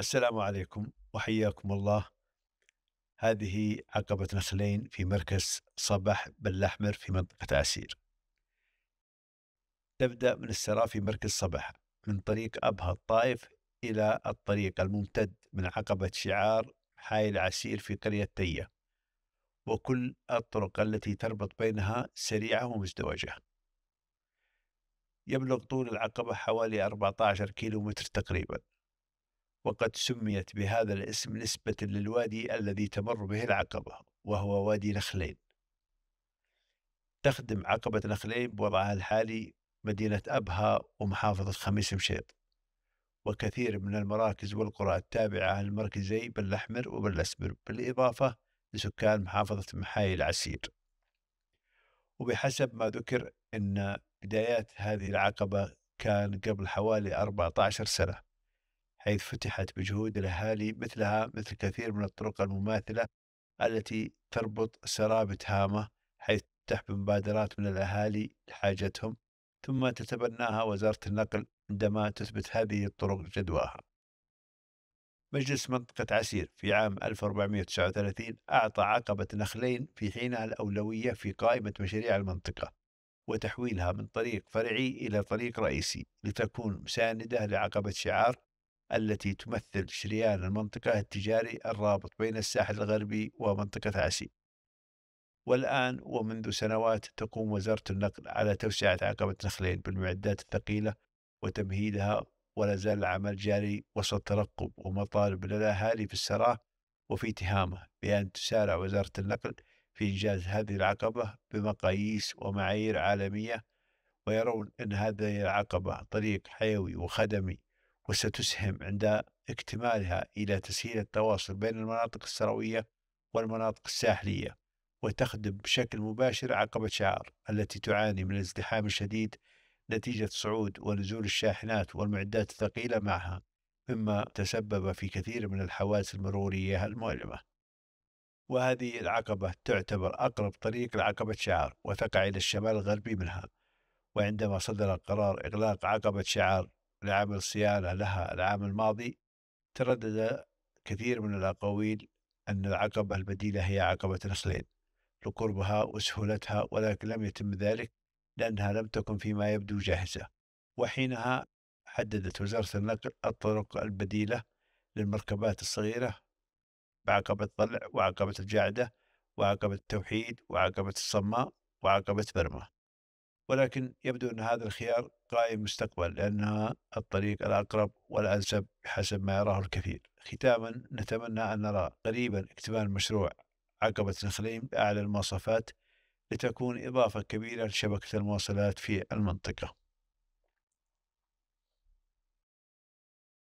السلام عليكم وحياكم الله هذه عقبة نخلين في مركز صبح بالأحمر في منطقة عسير تبدأ من السراء في مركز صبح من طريق أبها الطائف إلى الطريق الممتد من عقبة شعار حائل عسير في قرية تية وكل الطرق التي تربط بينها سريعة ومزدوجة يبلغ طول العقبة حوالي 14 كيلو متر تقريباً وقد سميت بهذا الاسم نسبة للوادي الذي تمر به العقبة وهو وادي نخلين تخدم عقبة نخلين بوضعها الحالي مدينة أبها ومحافظة خميس مشيط وكثير من المراكز والقرى التابعة للمركزي بالأحمر وبالأسمر بالإضافة لسكان محافظة محاي العسير وبحسب ما ذكر أن بدايات هذه العقبة كان قبل حوالي 14 سنة حيث فتحت بجهود الأهالي مثلها مثل كثير من الطرق المماثلة التي تربط سرابة هامة حيث تفتح بمبادرات من الأهالي لحاجتهم ثم تتبناها وزارة النقل عندما تثبت هذه الطرق جدواها مجلس منطقة عسير في عام 1439 أعطى عقبة نخلين في حينها الأولوية في قائمة مشاريع المنطقة وتحويلها من طريق فرعي إلى طريق رئيسي لتكون مساندة لعقبة شعار التي تمثل شريان المنطقة التجاري الرابط بين الساحل الغربي ومنطقة عسير والآن ومنذ سنوات تقوم وزارة النقل على توسعة عقبة نخلين بالمعدات الثقيلة وتمهيدها ولا زال العمل جاري وسط ترقب ومطالب للأهالي في السراء وفي تهامة بأن تسارع وزارة النقل في إنجاز هذه العقبة بمقاييس ومعايير عالمية ويرون أن هذه العقبة طريق حيوي وخدمي وستسهم عند اكتمالها إلى تسهيل التواصل بين المناطق السروية والمناطق الساحلية وتخدم بشكل مباشر عقبة شعار التي تعاني من الازدحام الشديد نتيجة صعود ونزول الشاحنات والمعدات الثقيلة معها مما تسبب في كثير من الحوادث المرورية المؤلمة وهذه العقبة تعتبر أقرب طريق لعقبة شعار وتقع إلى الشمال الغربي منها وعندما صدر قرار إغلاق عقبة شعار لعمل صيانة لها العام الماضي تردد كثير من الأقاويل أن العقبة البديلة هي عقبة نخلين لقربها وسهولتها ولكن لم يتم ذلك لأنها لم تكن فيما يبدو جاهزة وحينها حددت وزارة النقل الطرق البديلة للمركبات الصغيرة بعقبة طلع وعقبة الجعدة وعقبة التوحيد وعقبة الصماء وعقبة برمة ولكن يبدو أن هذا الخيار قائم مستقبل لأنها الطريق الأقرب والأنسب بحسب ما يراه الكثير ختاما نتمنى أن نرى قريبا اكتمال مشروع عقبة نخليم بأعلى المواصفات لتكون إضافة كبيرة لشبكة المواصلات في المنطقة